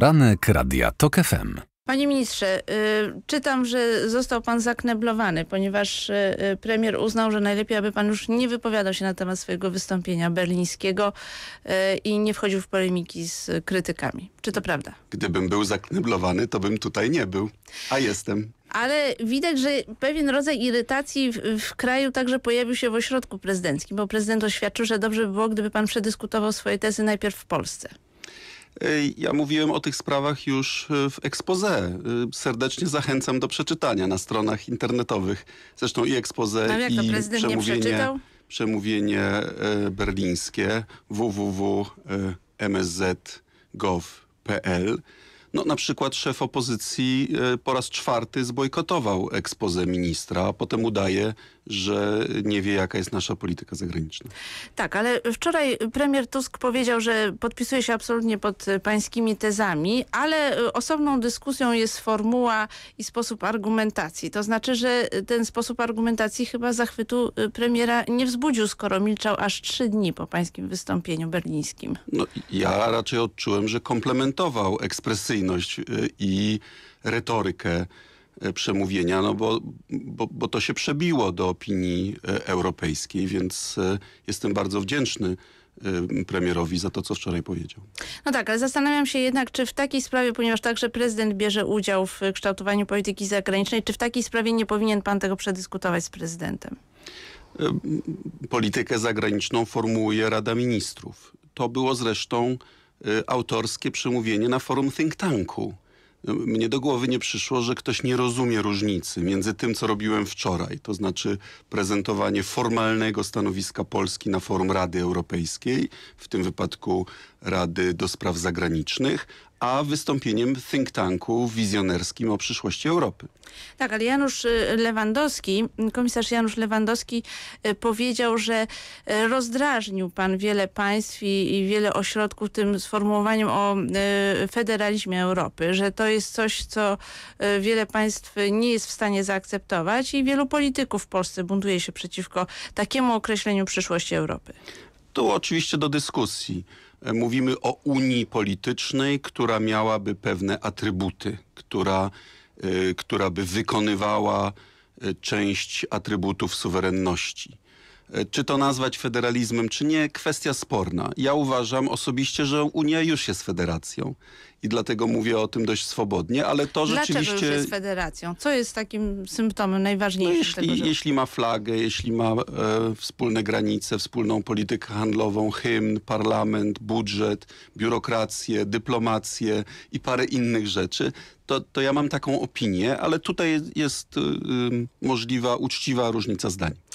Poranek Radia TOK FM. Panie ministrze, y, czytam, że został pan zakneblowany, ponieważ y, y, premier uznał, że najlepiej, aby pan już nie wypowiadał się na temat swojego wystąpienia berlińskiego i nie wchodził w polemiki z krytykami. Czy to prawda? Gdybym był zakneblowany, to bym tutaj nie był, a jestem. Ale widać, że pewien rodzaj irytacji w, w, kraju także pojawił się w ośrodku prezydenckim, bo prezydent oświadczył, że dobrze by było, gdyby pan przedyskutował swoje tezy najpierw w Polsce. Ja mówiłem o tych sprawach już e, w expose. E, serdecznie zachęcam do przeczytania na stronach internetowych. Zresztą i expose, no, i przemówienie, przemówienie e, berlińskie www.msz.gov.pl. No na przykład szef opozycji e, po raz czwarty zbojkotował ekspozę ministra, a potem udaje, że nie wie jaka jest nasza polityka zagraniczna. Tak, ale wczoraj premier Tusk powiedział, że podpisuje się absolutnie pod pańskimi tezami, ale e, osobną dyskusją jest formuła i sposób argumentacji. To znaczy, że ten sposób argumentacji chyba zachwytu e, premiera nie wzbudził, skoro milczał aż trzy dni po pańskim wystąpieniu berlińskim. No, ja raczej odczułem, że komplementował ekspresyjnie kolejność e, i retorykę e, przemówienia, no bo, bo, bo to się przebiło do opinii e, europejskiej, więc jestem bardzo wdzięczny premierowi za to, co wczoraj powiedział. No tak, ale zastanawiam się jednak, czy w takiej sprawie, ponieważ także prezydent bierze udział w kształtowaniu polityki zagranicznej, czy w takiej sprawie nie powinien pan tego przedyskutować z prezydentem? Politykę zagraniczną formułuje Rada Ministrów. To było zresztą Y, autorskie przemówienie na forum think tanku. Y, mnie do głowy nie przyszło, że ktoś nie rozumie różnicy między tym, co robiłem wczoraj, to znaczy prezentowanie formalnego stanowiska Polski na forum Rady Europejskiej, w tym wypadku Rady do Spraw Zagranicznych, a wystąpieniem think tanku wizjonerskim o przyszłości Europy. Tak, ale Janusz y, Lewandowski, komisarz Janusz Lewandowski y, powiedział, że y, rozdrażnił pan wiele państw i, i wiele ośrodków tym sformułowaniem o federalizmie Europy, że to jest coś, co wiele państw nie jest w stanie zaakceptować i wielu polityków w Polsce buntuje się przeciwko takiemu określeniu przyszłości Europy. Tu oczywiście do dyskusji mówimy o Unii politycznej, która miałaby pewne atrybuty, która, y, która by wykonywała y, część atrybutów suwerenności. E, czy to nazwać federalizmem, czy nie, kwestia sporna. Ja uważam osobiście, że Unia już jest federacją i dlatego mówię o tym dość swobodnie, ale to Dlaczego rzeczywiście... Dlaczego jest federacją? Co jest takim symptomem no, najważniejszym? No jeśli, tego, że... jeśli ma flagę, jeśli ma e, wspólne granice, wspólną politykę handlową, hymn, parlament, budżet, biurokrację, dyplomację i parę innych rzeczy, to, to ja mam taką opinię, ale tutaj jest y, y, możliwa uczciwa różnica zdań.